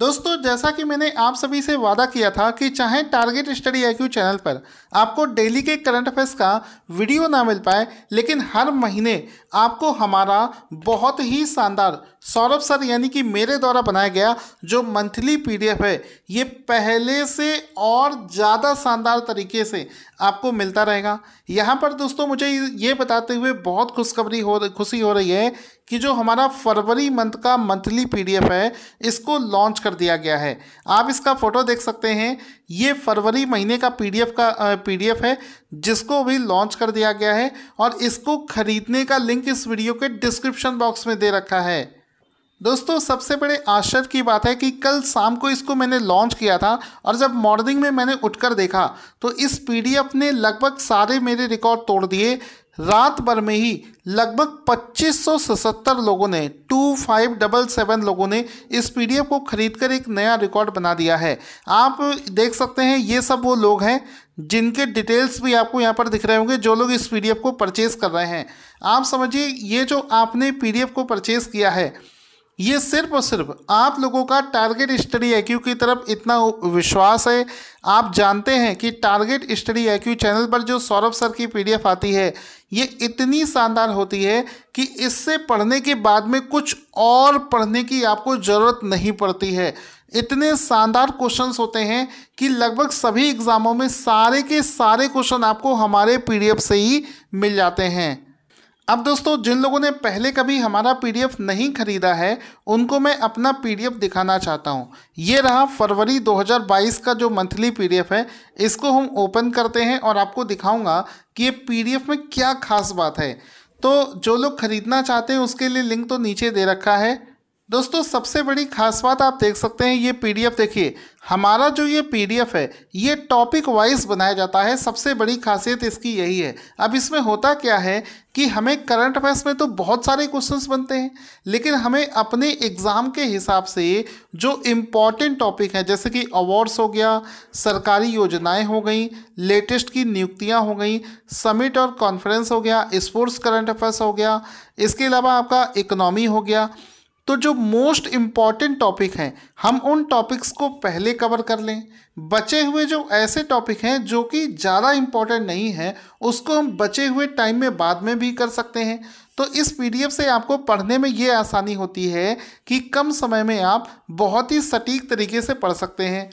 दोस्तों जैसा कि मैंने आप सभी से वादा किया था कि चाहे टारगेट स्टडी आई चैनल पर आपको डेली के करंट अफेयर्स का वीडियो ना मिल पाए लेकिन हर महीने आपको हमारा बहुत ही शानदार सौरभ सर यानी कि मेरे द्वारा बनाया गया जो मंथली पीडीएफ है ये पहले से और ज़्यादा शानदार तरीके से आपको मिलता रहेगा यहाँ पर दोस्तों मुझे ये बताते हुए बहुत खुशखबरी हो खुशी हो रही है कि जो हमारा फरवरी मंथ का मंथली पीडीएफ है इसको लॉन्च कर दिया गया है आप इसका फ़ोटो देख सकते हैं ये फरवरी महीने का पीडीएफ का पीडीएफ है जिसको भी लॉन्च कर दिया गया है और इसको ख़रीदने का लिंक इस वीडियो के डिस्क्रिप्शन बॉक्स में दे रखा है दोस्तों सबसे बड़े आश्चर्य की बात है कि कल शाम को इसको मैंने लॉन्च किया था और जब मॉर्निंग में मैंने उठकर देखा तो इस पीडीएफ ने लगभग सारे मेरे रिकॉर्ड तोड़ दिए रात भर में ही लगभग 2577 लोगों ने 2577 लोगों ने इस पीडीएफ को खरीदकर एक नया रिकॉर्ड बना दिया है आप देख सकते हैं ये सब वो लोग हैं जिनके डिटेल्स भी आपको यहाँ पर दिख रहे होंगे जो लोग इस पीडीएफ को परचेज़ कर रहे हैं आप समझिए ये जो आपने पीडीएफ को परचेज़ किया है ये सिर्फ और सिर्फ आप लोगों का टारगेट स्टडी एक्यू की तरफ इतना विश्वास है आप जानते हैं कि टारगेट स्टडी एक्यू चैनल पर जो सौरभ सर की पीडीएफ आती है ये इतनी शानदार होती है कि इससे पढ़ने के बाद में कुछ और पढ़ने की आपको ज़रूरत नहीं पड़ती है इतने शानदार क्वेश्चंस होते हैं कि लगभग सभी एग्ज़ामों में सारे के सारे क्वेश्चन आपको हमारे पीडीएफ से ही मिल जाते हैं अब दोस्तों जिन लोगों ने पहले कभी हमारा पीडीएफ नहीं खरीदा है उनको मैं अपना पीडीएफ दिखाना चाहता हूँ ये रहा फरवरी 2022 का जो मंथली पीडीएफ है इसको हम ओपन करते हैं और आपको दिखाऊंगा कि ये पीडीएफ में क्या खास बात है तो जो लोग खरीदना चाहते हैं उसके लिए लिंक तो नीचे दे रखा है दोस्तों सबसे बड़ी खास बात आप देख सकते हैं ये पीडीएफ देखिए हमारा जो ये पीडीएफ है ये टॉपिक वाइज बनाया जाता है सबसे बड़ी खासियत इसकी यही है अब इसमें होता क्या है कि हमें करंट अफेयर्स में तो बहुत सारे क्वेश्चंस बनते हैं लेकिन हमें अपने एग्ज़ाम के हिसाब से जो इम्पॉर्टेंट टॉपिक हैं जैसे कि अवार्ड्स हो गया सरकारी योजनाएं हो गई लेटेस्ट की नियुक्तियां हो गई समिट और कॉन्फ्रेंस हो गया स्पोर्ट्स करंट अफेयर्स हो गया इसके अलावा आपका इकनॉमी हो गया तो जो मोस्ट इम्पॉर्टेंट टॉपिक हैं हम उन टॉपिक्स को पहले कवर कर लें बचे हुए जो ऐसे टॉपिक हैं जो कि ज़्यादा इम्पॉर्टेंट नहीं है उसको हम बचे हुए टाइम में बाद में भी कर सकते हैं तो इस पीडीएफ से आपको पढ़ने में ये आसानी होती है कि कम समय में आप बहुत ही सटीक तरीके से पढ़ सकते हैं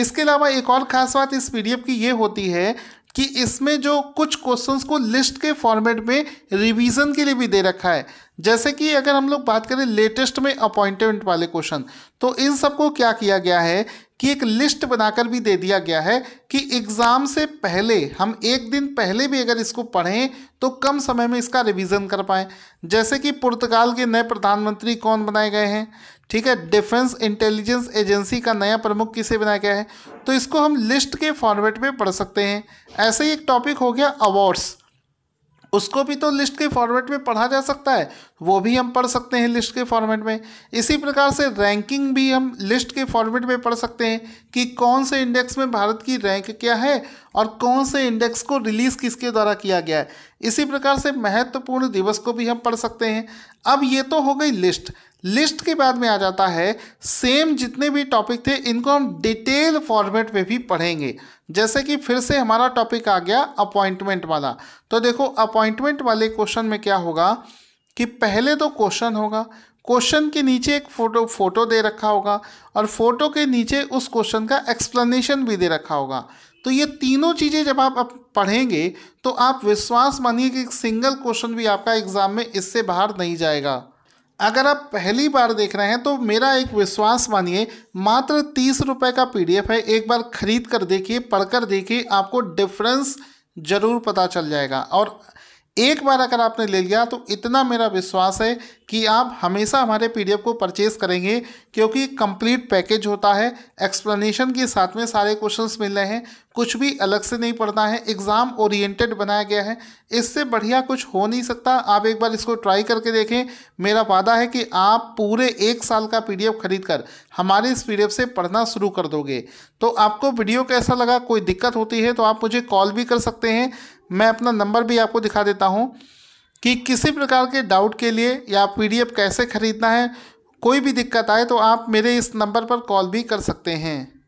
इसके अलावा एक और ख़ास बात इस पी की ये होती है कि इसमें जो कुछ क्वेश्चंस को लिस्ट के फॉर्मेट में रिवीजन के लिए भी दे रखा है जैसे कि अगर हम लोग बात करें लेटेस्ट में अपॉइंटमेंट वाले क्वेश्चन तो इन सबको क्या किया गया है कि एक लिस्ट बनाकर भी दे दिया गया है कि एग्ज़ाम से पहले हम एक दिन पहले भी अगर इसको पढ़ें तो कम समय में इसका रिवीजन कर पाएँ जैसे कि पुर्तगाल के नए प्रधानमंत्री कौन बनाए गए हैं ठीक है डिफेंस इंटेलिजेंस एजेंसी का नया प्रमुख किसे बनाया गया है तो इसको हम लिस्ट के फॉर्मेट में पढ़ सकते हैं ऐसे ही एक टॉपिक हो गया अवार्ड्स उसको भी तो लिस्ट के फॉर्मेट में पढ़ा जा सकता है वो भी हम पढ़ सकते हैं लिस्ट के फॉर्मेट में इसी प्रकार से रैंकिंग भी हम लिस्ट के फॉर्मेट में पढ़ सकते हैं कि कौन से इंडेक्स में भारत की रैंक क्या है और कौन से इंडेक्स को रिलीज़ किसके द्वारा किया गया है इसी प्रकार से महत्वपूर्ण दिवस को भी हम पढ़ सकते हैं अब ये तो हो गई लिस्ट लिस्ट के बाद में आ जाता है सेम जितने भी टॉपिक थे इनको हम डिटेल फॉर्मेट में भी पढ़ेंगे जैसे कि फिर से हमारा टॉपिक आ गया अपॉइंटमेंट वाला तो देखो अपॉइंटमेंट वाले क्वेश्चन में क्या होगा कि पहले तो क्वेश्चन होगा क्वेश्चन के नीचे एक फ़ोटो फ़ोटो दे रखा होगा और फोटो के नीचे उस क्वेश्चन का एक्सप्लेनेशन भी दे रखा होगा तो ये तीनों चीज़ें जब आप पढ़ेंगे तो आप विश्वास मानिए कि सिंगल क्वेश्चन भी आपका एग्ज़ाम में इससे बाहर नहीं जाएगा अगर आप पहली बार देख रहे हैं तो मेरा एक विश्वास मानिए मात्र तीस रुपये का पीडीएफ है एक बार खरीद कर देखिए पढ़ कर देखिए आपको डिफरेंस ज़रूर पता चल जाएगा और एक बार अगर आपने ले लिया तो इतना मेरा विश्वास है कि आप हमेशा हमारे पीडीएफ को परचेज़ करेंगे क्योंकि कंप्लीट पैकेज होता है एक्सप्लेनेशन के साथ में सारे क्वेश्चंस मिल रहे हैं कुछ भी अलग से नहीं पढ़ना है एग्ज़ाम ओरिएंटेड बनाया गया है इससे बढ़िया कुछ हो नहीं सकता आप एक बार इसको ट्राई करके देखें मेरा वादा है कि आप पूरे एक साल का पीडीएफ खरीद कर हमारे इस पीडीएफ से पढ़ना शुरू कर दोगे तो आपको वीडियो कैसा लगा कोई दिक्कत होती है तो आप मुझे कॉल भी कर सकते हैं मैं अपना नंबर भी आपको दिखा देता हूँ कि किसी प्रकार के डाउट के लिए या पी कैसे ख़रीदना है कोई भी दिक्कत आए तो आप मेरे इस नंबर पर कॉल भी कर सकते हैं